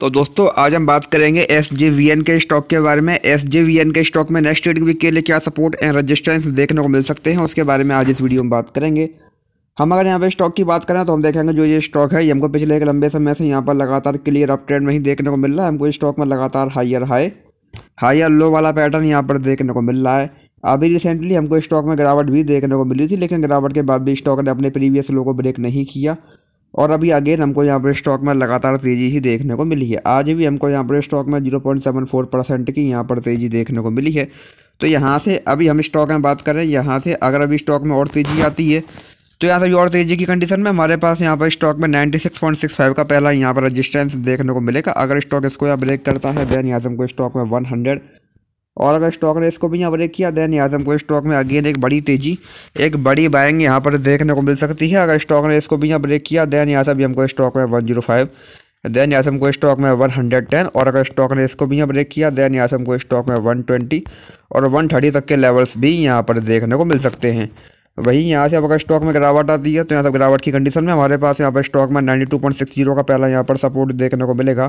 तो दोस्तों आज हम बात करेंगे एस के स्टॉक के बारे में एस के स्टॉक में नेक्स्ट ट्रेडिंग वीक के लिए क्या सपोर्ट एंड रजिस्टेंस देखने को मिल सकते हैं उसके बारे में आज इस वीडियो में बात करेंगे हम अगर यहाँ पे स्टॉक की बात करें तो हम देखेंगे जो ये स्टॉक है ये हमको पिछले एक लंबे समय से यहाँ पर लगातार क्लियर अप ट्रेंड नहीं देखने को मिल रहा है हमको स्टॉक में लगातार हाइयर हाई हाइयर लो वाला पैटर्न यहाँ पर देखने को मिल रहा है अभी रिसेंटली हमको स्टॉक में गिरावट भी देखने को मिली थी लेकिन गिरावट के बाद भी स्टॉक ने अपने प्रीवियस लो को ब्रेक नहीं किया और अभी अगेन हमको यहाँ पर स्टॉक में लगातार तेज़ी ही देखने को मिली है आज भी हमको यहाँ पर स्टॉक में फोर परसेंट की यहाँ पर तेज़ी देखने को मिली है तो यहाँ से अभी हम स्टॉक में बात करें यहाँ से अगर अभी स्टॉक में और तेज़ी आती है तो यहाँ से और तेजी की कंडीशन में हमारे पास यहाँ पर स्टॉक में 96.65 का पहला यहाँ पर रजिस्टेंस देखने को मिलेगा अगर स्टॉक इसको यहाँ ब्रेक करता है देन यहाँ से हमको स्टॉक में हंड्रेड और अगर स्टॉक ने इसको भी यहाँ ब्रेक किया देन आजम को स्टॉक में अगेन एक बड़ी तेजी एक बड़ी बाइंग यहाँ पर देखने को मिल सकती है अगर स्टॉक ने इसको भी यहाँ ब्रेक किया देन यहाँ से भी हमको स्टॉक में वन जीरो फाइव देन यहाँ से हमको स्टॉक में वन हंड्रेड टेन और अगर स्टॉक ने इसको भी यहाँ ब्रेक किया देन यहाँ से हमको स्टॉक में वन ट्वेंटी और वन थर्टी तक के लेवल्स भी यहाँ पर देखने को मिल सकते हैं वहीं यहाँ से अब अगर स्टॉक में गिरावट आती है तो यहाँ से गिरावट की कंडीशन में हमारे पास यहाँ पर स्टॉक में ninety two point six zero का पहला यहाँ पर सपोर्ट देखने को मिलेगा